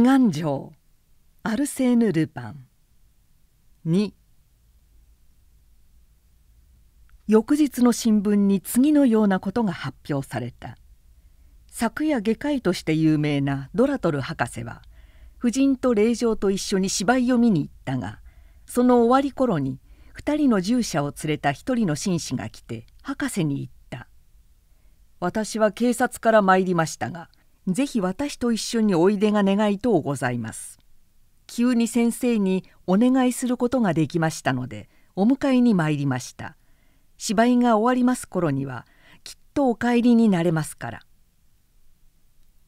祈願城アルセーヌ・ルパン2翌日の新聞に次のようなことが発表された昨夜外科医として有名なドラトル博士は夫人と霊嬢と一緒に芝居を見に行ったがその終わり頃に2人の従者を連れた1人の紳士が来て博士に言った「私は警察から参りましたがぜひ私と一緒においでが願いとうございます。急に先生にお願いすることができましたのでお迎えに参りました。芝居が終わります頃にはきっとお帰りになれますから。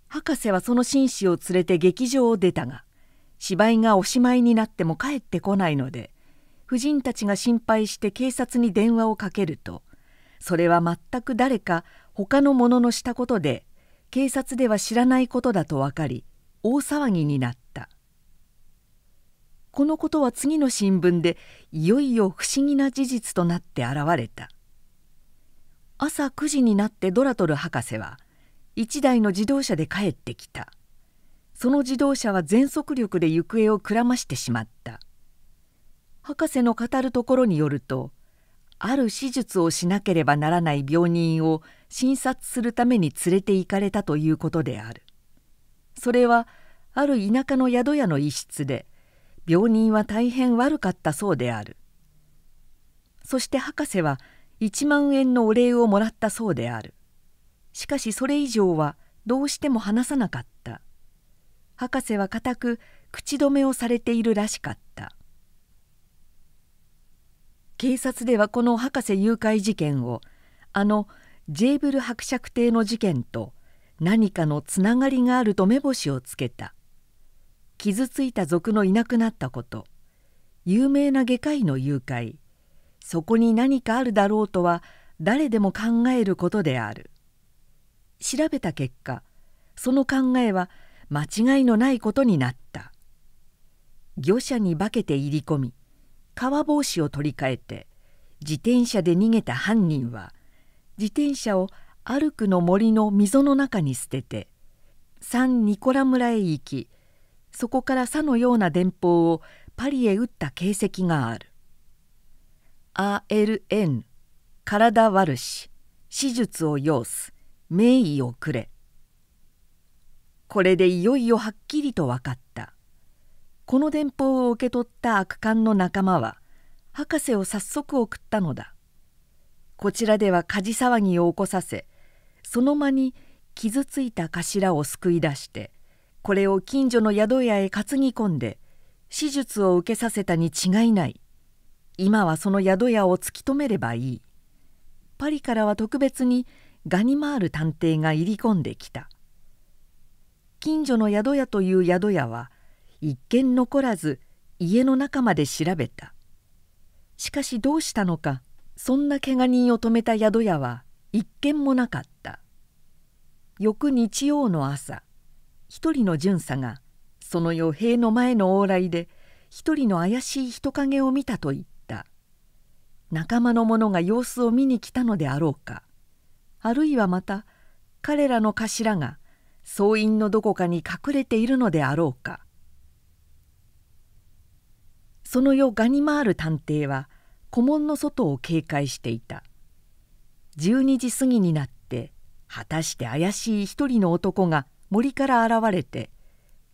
博士はその紳士を連れて劇場を出たが芝居がおしまいになっても帰ってこないので婦人たちが心配して警察に電話をかけるとそれは全く誰か他の者のしたことで警察では知らないことだと分かり大騒ぎになったこのことは次の新聞でいよいよ不思議な事実となって現れた朝9時になってドラトル博士は1台の自動車で帰ってきたその自動車は全速力で行方をくらましてしまった博士の語るところによるとある手術をしなければならない病人を診察するために連れて行かれたということであるそれはある田舎の宿屋の一室で病人は大変悪かったそうであるそして博士は1万円のお礼をもらったそうであるしかしそれ以上はどうしても話さなかった博士は固く口止めをされているらしかった警察ではこの博士誘拐事件をあの「ジェイブル伯爵邸の事件と何かのつながりがあると目星をつけた傷ついた賊のいなくなったこと有名な外科医の誘拐そこに何かあるだろうとは誰でも考えることである調べた結果その考えは間違いのないことになった魚車に化けて入り込み革帽子を取り替えて自転車で逃げた犯人は自転車をアルクの森の溝の中に捨ててサン・ニコラ村へ行きそこからさのような電報をパリへ打った形跡がある。RN 体悪し手術を要す名医をくれこれでいよいよはっきりと分かったこの電報を受け取った悪漢の仲間は博士を早速送ったのだこちらでは火事騒ぎを起こさせその間に傷ついた頭を救い出してこれを近所の宿屋へ担ぎ込んで手術を受けさせたに違いない今はその宿屋を突き止めればいいパリからは特別にガニマール探偵が入り込んできた近所の宿屋という宿屋は一見残らず家の中まで調べたしかしどうしたのかそんな怪我人を止めた宿屋は一軒もなかった翌日曜の朝一人の巡査がその余兵の前の往来で一人の怪しい人影を見たと言った仲間の者が様子を見に来たのであろうかあるいはまた彼らの頭が総員のどこかに隠れているのであろうかその夜ガニマール探偵は「古門の外を警戒していた12時過ぎになって果たして怪しい一人の男が森から現れて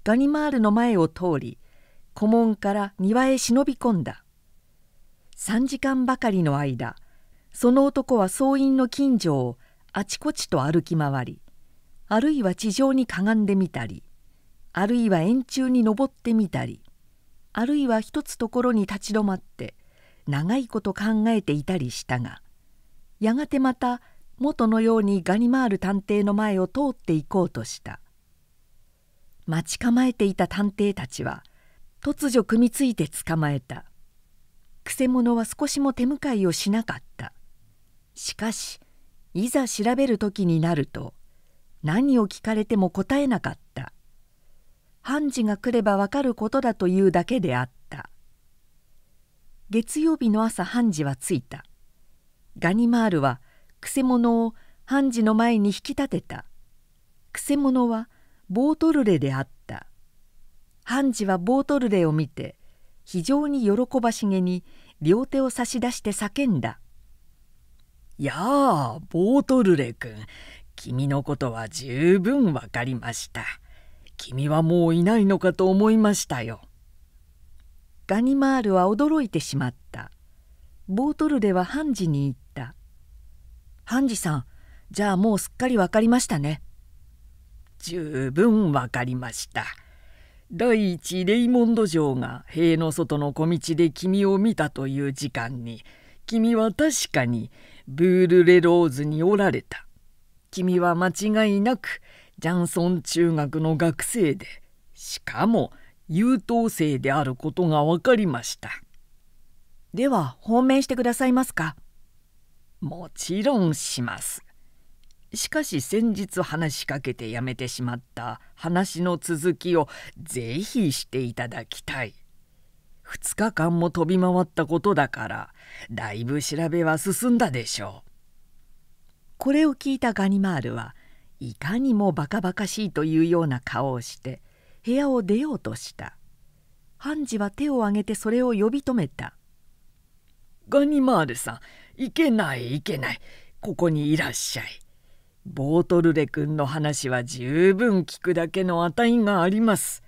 ガニマールの前を通り古門から庭へ忍び込んだ3時間ばかりの間その男は総員の近所をあちこちと歩き回りあるいは地上にかがんでみたりあるいは円柱に登ってみたりあるいは一つところに立ち止まって長いこと考えていたりしたがやがてまた元のようにガニマール探偵の前を通っていこうとした待ち構えていた探偵たちは突如組みついて捕まえたくせ者は少しも手向かいをしなかったしかしいざ調べる時になると何を聞かれても答えなかった判事が来ればわかることだというだけであった月曜日の朝判事は着いたガニマールはくせ者を判事の前に引き立てたくせ者はボートルレであった判事はボートルレを見て非常に喜ばしげに両手を差し出して叫んだ「やあボートルレ君君のことは十分わかりました。君はもういないのかと思いましたよ。ガニマールは驚いてしまったボートルではハンジに言った「ハンジさんじゃあもうすっかり分かりましたね」十分分かりました第一レイモンド城が塀の外の小道で君を見たという時間に君は確かにブール・レローズにおられた君は間違いなくジャンソン中学の学生でしかも「優等生であることが分かりましたでは放免してくださいますかもちろんしますしかし先日話しかけてやめてしまった話の続きをぜひしていただきたい2日間も飛び回ったことだからだいぶ調べは進んだでしょうこれを聞いたガニマールはいかにもバカバカしいというような顔をして部屋を出ようとした判事は手を挙げてそれを呼び止めた「ガニマールさんいけないいけないここにいらっしゃい」。ボートルレ君の話は十分聞くだけの値があります。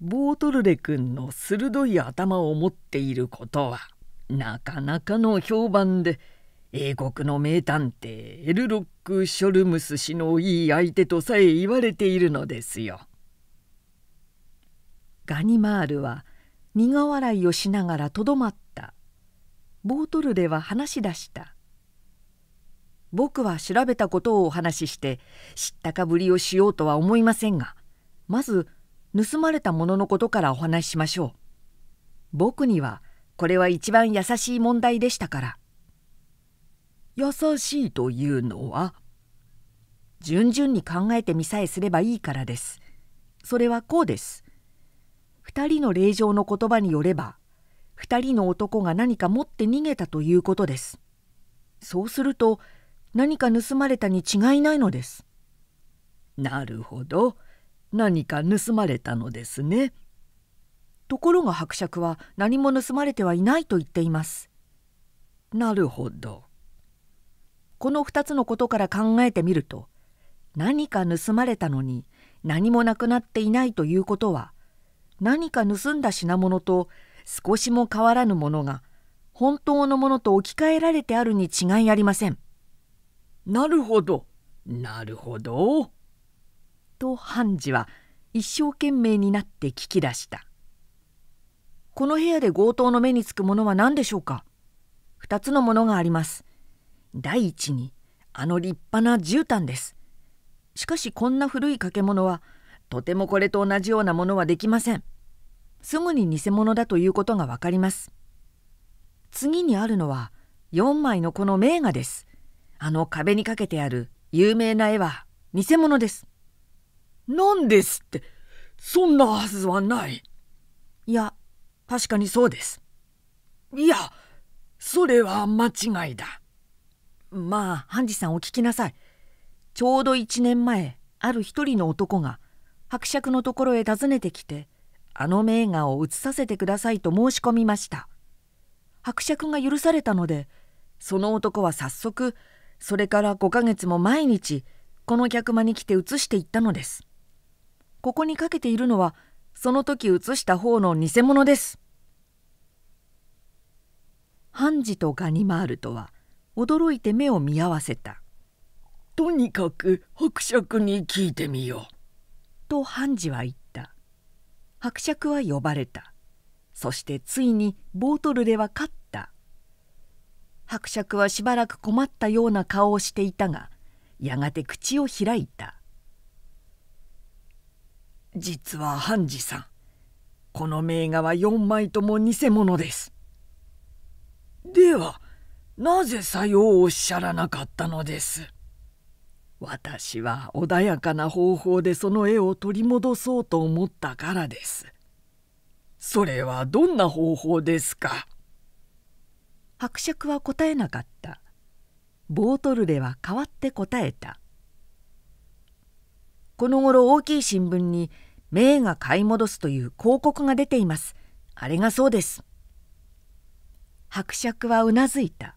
ボートルレ君の鋭い頭を持っていることはなかなかの評判で英国の名探偵エルロック・ショルムス氏のいい相手とさえ言われているのですよ。ガニマールは苦笑いをしながらとどまったボートルでは話し出した「僕は調べたことをお話しして知ったかぶりをしようとは思いませんがまず盗まれたもののことからお話ししましょう。僕にはこれは一番優しい問題でしたから」。優しいというのは順々に考えてみさえすればいいからです。それはこうです。2人の令嬢の言葉によれば2人の男が何か持って逃げたということですそうすると何か盗まれたに違いないのですなるほど何か盗まれたのですねところが伯爵は何も盗まれてはいないと言っていますなるほどこの2つのことから考えてみると何か盗まれたのに何もなくなっていないということは何か盗んだ品物と少しも変わらぬものが本当のものと置き換えられてあるに違いありません。なるほどなるほど。と判事は一生懸命になって聞き出した。この部屋で強盗の目につくものは何でしょうか2つのものがあります。第一にあの立派な絨毯です。しかしこんな古い掛物はとてもこれと同じようなものはできません。すぐに偽物だということがわかります。次にあるのは4枚のこの名画です。あの壁にかけてある有名な絵は偽物です。何ですってそんなはずはない。いや、確かにそうです。いや、それは間違いだ。まあ、ハンジさんお聞きなさい。ちょうど1年前、ある一人の男が伯爵のところへ訪ねてきてあの名画を写させてくださいと申し込みました伯爵が許されたのでその男は早速それから5ヶ月も毎日この客間に来て写していったのですここにかけているのはその時写した方の偽物ですハンジとガニマールとは驚いて目を見合わせたとにかく伯爵に聞いてみようと判事は言った伯爵は呼ばれたそしてついにボートルでは勝った伯爵はしばらく困ったような顔をしていたがやがて口を開いた「実は判事さんこの名画は4枚とも偽物です」。ではなぜさようおっしゃらなかったのです。私は穏やかな方法でその絵を取り戻そうと思ったからです。それはどんな方法ですか伯爵は答えなかった。ボートルでは代わって答えた。この頃大きい新聞に「名が買い戻す」という広告が出ています。あれがそうです。伯爵はうなずいた。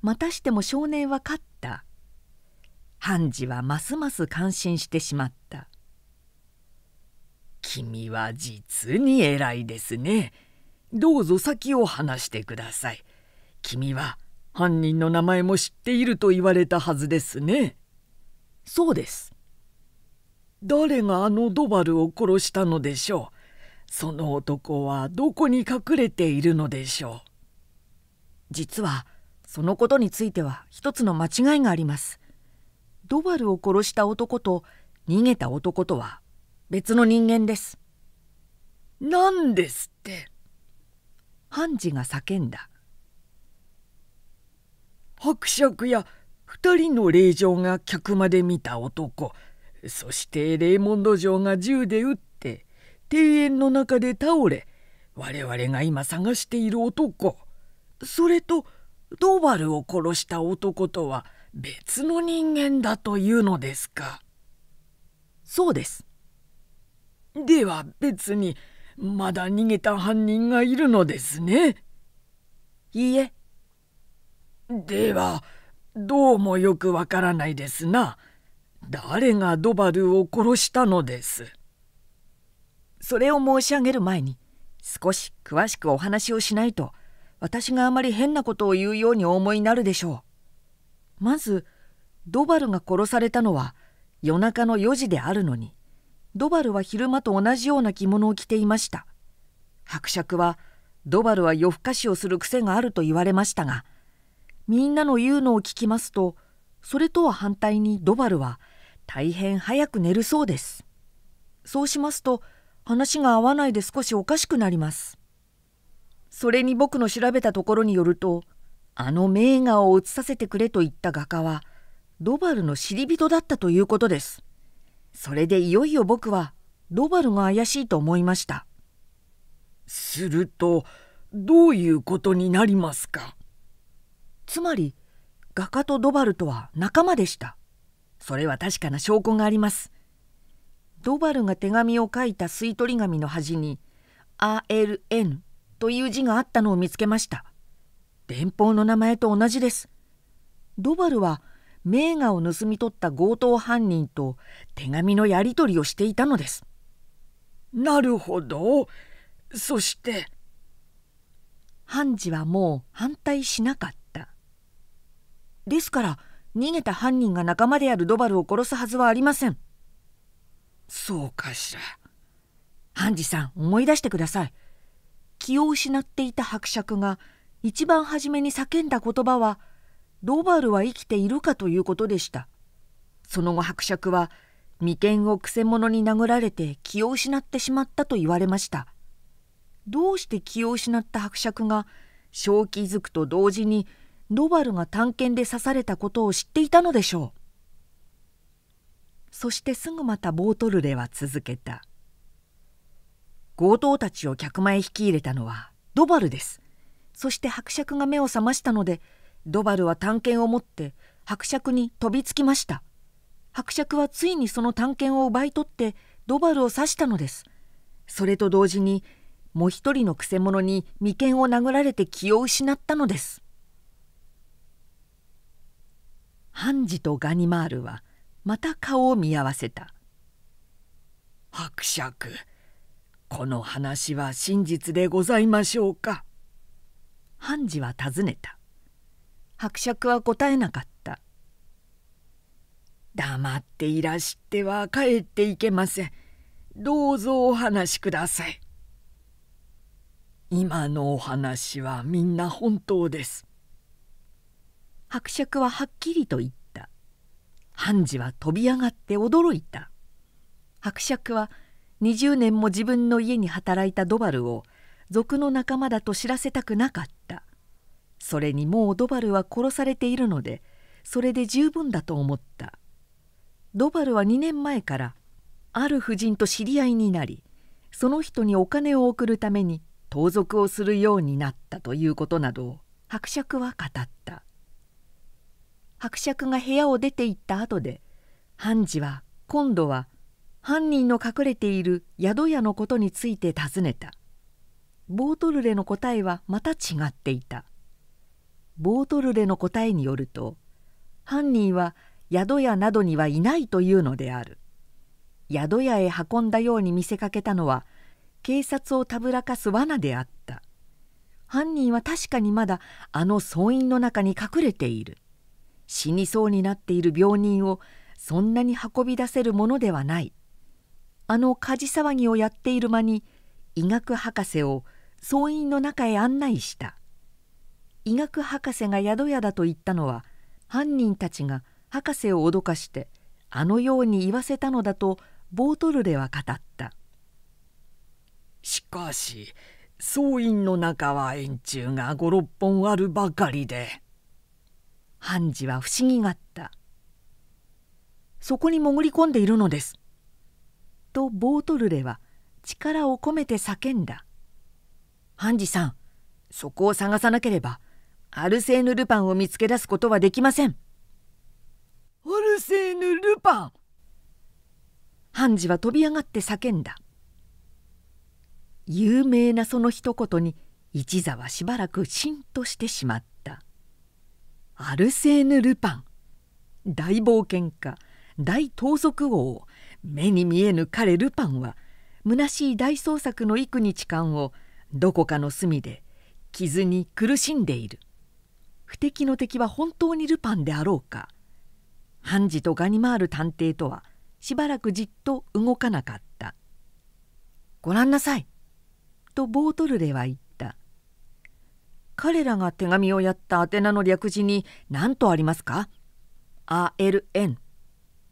またしても少年は勝っ判事はますます感心してしまった「君は実に偉いですね。どうぞ先を話してください。君は犯人の名前も知っていると言われたはずですね。そうです。誰があのドバルを殺したのでしょう。その男はどこに隠れているのでしょう。実はそのことについては一つの間違いがあります。ドバルを殺した男と逃げた男とは別の人間です。何ですって判事が叫んだ。伯爵や2人の令嬢が客まで見た男そしてレイモンド城が銃で撃って庭園の中で倒れ我々が今探している男それとドバルを殺した男とは別の人間だというのですかそうですでは別にまだ逃げた犯人がいるのですねいいえではどうもよくわからないですな誰がドバルを殺したのですそれを申し上げる前に少し詳しくお話をしないと私があまり変なことを言うようにお思いになるでしょう。まず、ドバルが殺されたのは夜中の4時であるのに、ドバルは昼間と同じような着物を着ていました。伯爵は、ドバルは夜更かしをする癖があると言われましたが、みんなの言うのを聞きますと、それとは反対にドバルは大変早く寝るそうです。そうしますと、話が合わないで少しおかしくなります。それに僕の調べたところによるとあの名画を写させてくれと言った画家はドバルの知り人だったということです。それでいよいよ僕はドバルが怪しいと思いました。するとどういうことになりますかつまり画家とドバルとは仲間でした。それは確かな証拠があります。ドバルが手紙を書いた吸い取り紙の端に RLN という字があったのを見つけました電報の名前と同じですドバルは名画を盗み取った強盗犯人と手紙のやり取りをしていたのですなるほどそして判事はもう反対しなかったですから逃げた犯人が仲間であるドバルを殺すはずはありませんそうかしら判事さん思い出してください気を失っていた伯爵が一番初めに叫んだ言葉はロバルは生きているかということでしたその後伯爵は眉間をくせ者に殴られて気を失ってしまったと言われましたどうして気を失った伯爵が正気づくと同時にロバルが探検で刺されたことを知っていたのでしょうそしてすぐまたボートルレは続けた強盗たちを客前引き入れたのはドバルですそして伯爵が目を覚ましたのでドバルは探検を持って伯爵に飛びつきました伯爵はついにその探検を奪い取ってドバルを刺したのですそれと同時にもう一人のくせ者に眉間を殴られて気を失ったのですハンジとガニマールはまた顔を見合わせた伯爵この話は真実でございましょうか判事は尋ねた伯爵は答えなかった黙っていらしては帰っていけませんどうぞお話しください今のお話はみんな本当です伯爵ははっきりと言った判事は飛び上がって驚いた伯爵は「20年も自分の家に働いたドバルを賊の仲間だと知らせたくなかったそれにもうドバルは殺されているのでそれで十分だと思ったドバルは2年前からある夫人と知り合いになりその人にお金を送るために盗賊をするようになったということなどを伯爵は語った伯爵が部屋を出て行った後で判事は今度は犯人の隠れている宿屋のことについて尋ねたボートルレの答えはまた違っていたボートルレの答えによると犯人は宿屋などにはいないというのである宿屋へ運んだように見せかけたのは警察をたぶらかす罠であった犯人は確かにまだあの村院の中に隠れている死にそうになっている病人をそんなに運び出せるものではないあの火事騒ぎをやっている間に医学博士を総員の中へ案内した医学博士が宿屋だと言ったのは犯人たちが博士を脅かしてあのように言わせたのだとボートルでは語ったしかし総員の中は円柱が五六本あるばかりで判事は不思議がったそこに潜り込んでいるのですとボートルレは力を込めて叫んだ「ハンジさんそこを探さなければアルセーヌ・ルパンを見つけ出すことはできません」「アルセーヌ・ルパン!」ハンジは飛び上がって叫んだ有名なその一言に一座はしばらくしんとしてしまったアルセーヌ・ルパン大冒険家大盗賊王目に見えぬ彼ルパンは虚しい大捜索の幾日間をどこかの隅で傷に苦しんでいる不敵の敵は本当にルパンであろうかハンジとガニマール探偵とはしばらくじっと動かなかった「ごらんなさい」とボートルレは言った彼らが手紙をやった宛名の略字に何とありますか ?RLN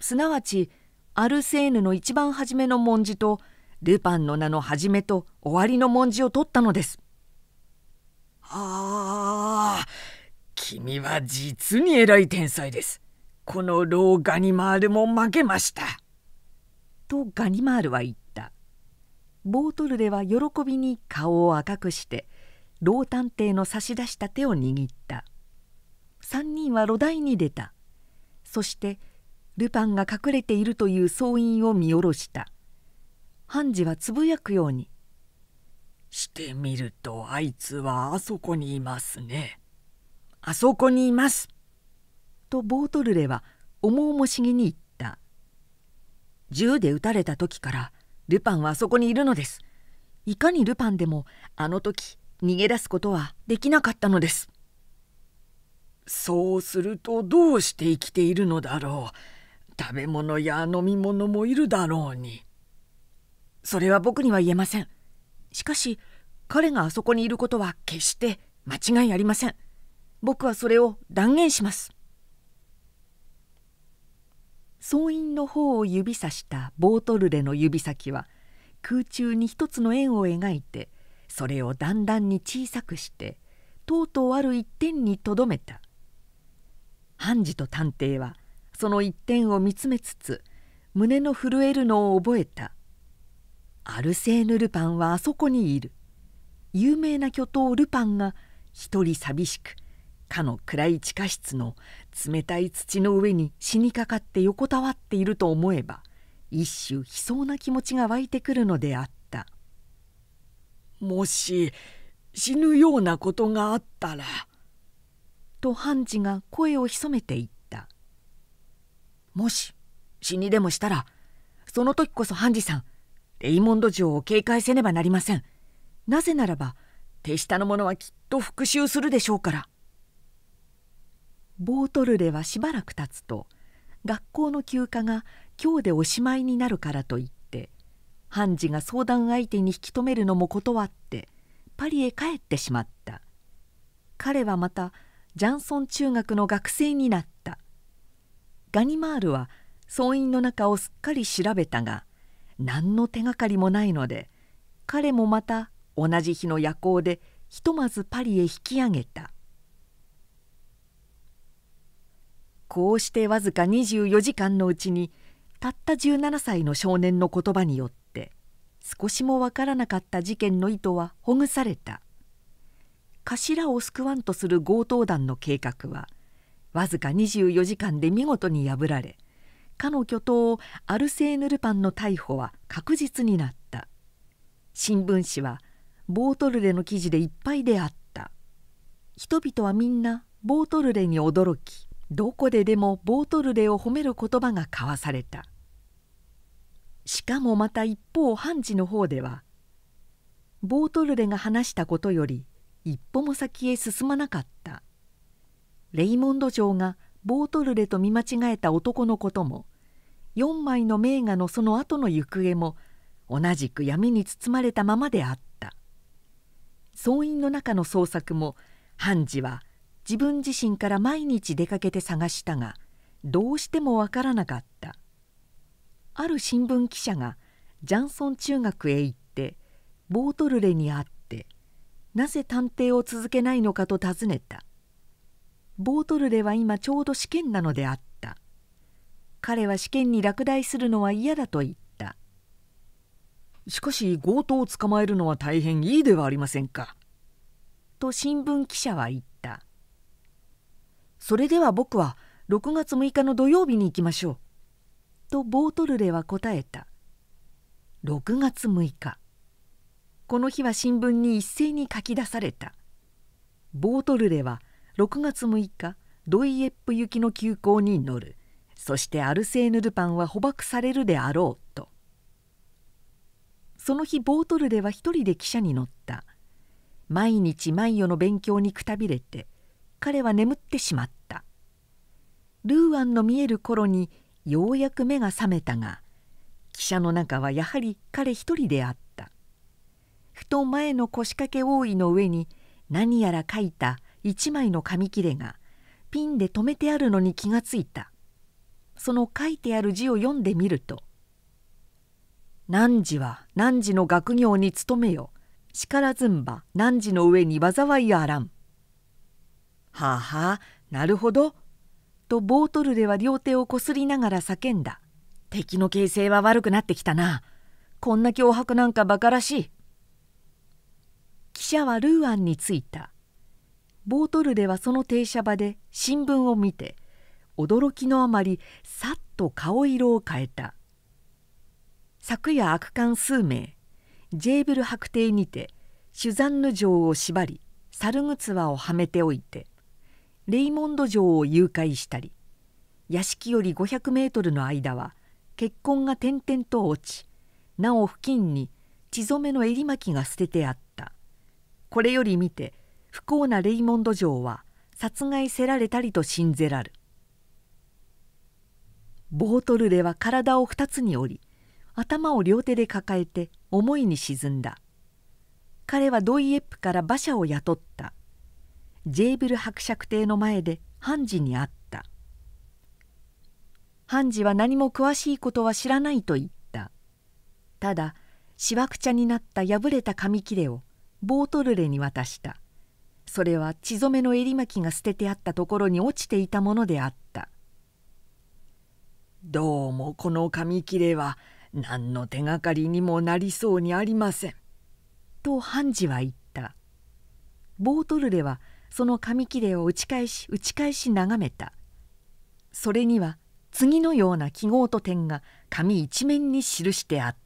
すなわち「アルセーヌの一番初めの文字とルパンの名の初めと終わりの文字を取ったのです。ああ君は実に偉い天才です。この老ガニマールも負けました。とガニマールは言った。ボートルレは喜びに顔を赤くして老探偵の差し出した手を握った。3人は路台に出た。そして「ルパンが隠れているという総員を見下ろした判事はつぶやくように「してみるとあいつはあそこにいますねあそこにいます」とボートルレは重々しげに言った「銃で撃たれた時からルパンはあそこにいるのです」いかにルパンでもあの時逃げ出すことはできなかったのですそうするとどうして生きているのだろう食べ物や飲み物もいるだろうにそれは僕には言えませんしかし彼があそこにいることは決して間違いありません僕はそれを断言します総員の方を指さしたボートルレの指先は空中に一つの円を描いてそれをだんだんに小さくしてとうとうある一点にとどめた判事と探偵はその一点を見つめつつ胸の震えるのを覚えたアルセーヌ・ルパンはあそこにいる有名な巨頭ルパンが一人寂しくかの暗い地下室の冷たい土の上に死にかかって横たわっていると思えば一種悲壮な気持ちが湧いてくるのであったもし死ぬようなことがあったらと判事が声を潜めていたもし死にでもしたらその時こそハンジさんレイモンド城を警戒せねばなりませんなぜならば手下の者はきっと復讐するでしょうからボートルレはしばらく経つと学校の休暇が今日でおしまいになるからと言ってハンジが相談相手に引き止めるのも断ってパリへ帰ってしまった彼はまたジャンソン中学の学生になったガニマールは村員の中をすっかり調べたが何の手がかりもないので彼もまた同じ日の夜行でひとまずパリへ引き上げたこうしてわずか24時間のうちにたった17歳の少年の言葉によって少しもわからなかった事件の意図はほぐされた頭を救わんとする強盗団の計画は「わずか24時間で見事に破られかの巨頭アルセーヌ・ルパンの逮捕は確実になった新聞紙はボートルレの記事でいっぱいであった人々はみんなボートルレに驚きどこででもボートルレを褒める言葉が交わされたしかもまた一方ハンジの方ではボートルレが話したことより一歩も先へ進まなかったレイモンド城がボートルレと見間違えた男のことも4枚の名画のその後の行方も同じく闇に包まれたままであった総員の中の捜索も判事は自分自身から毎日出かけて探したがどうしてもわからなかったある新聞記者がジャンソン中学へ行ってボートルレに会ってなぜ探偵を続けないのかと尋ねたボートルでは今ちょうど試験なのであった彼は試験に落第するのは嫌だと言ったしかし強盗を捕まえるのは大変いいではありませんかと新聞記者は言ったそれでは僕は6月6日の土曜日に行きましょうとボートルレは答えた6月6日この日は新聞に一斉に書き出されたボートルレは6月6日ドイエップ行きの急行に乗るそしてアルセーヌ・ルパンは捕獲されるであろうとその日ボートルでは一人で汽車に乗った毎日毎夜の勉強にくたびれて彼は眠ってしまったルーアンの見える頃にようやく目が覚めたが汽車の中はやはり彼一人であったふと前の腰掛け覆いの上に何やら書いた1枚の紙切れがピンで留めてあるのに気がついたその書いてある字を読んでみると「何時は何時の学業に勤めよ力ずんば何時の上に災いあらん」「はあはあなるほど」とボートルでは両手をこすりながら叫んだ「敵の形勢は悪くなってきたなこんな脅迫なんか馬鹿らしい」記者はルーアンに着いたボートルではその停車場で新聞を見て驚きのあまりさっと顔色を変えた昨夜悪漢数名ジェーブル白帝にてシュザンヌ城を縛り猿靴輪をはめておいてレイモンド城を誘拐したり屋敷より500メートルの間は血痕が点々と落ちなお付近に血染めの襟巻きが捨ててあったこれより見て不幸なレイモンド城は殺害せられたりと信ぜらるボートルレは体を2つに折り頭を両手で抱えて思いに沈んだ彼はドイエップから馬車を雇ったジェイブル伯爵邸の前で判事に会った判事は何も詳しいことは知らないと言ったただしわくちゃになった破れた紙切れをボートルレに渡したそれは血染めの襟巻きが捨ててあったところに落ちていたものであったどうもこの紙切れは何の手がかりにもなりそうにありません」と判事は言ったボートルではその紙切れを打ち返し打ち返し眺めたそれには次のような記号と点が紙一面に記してあった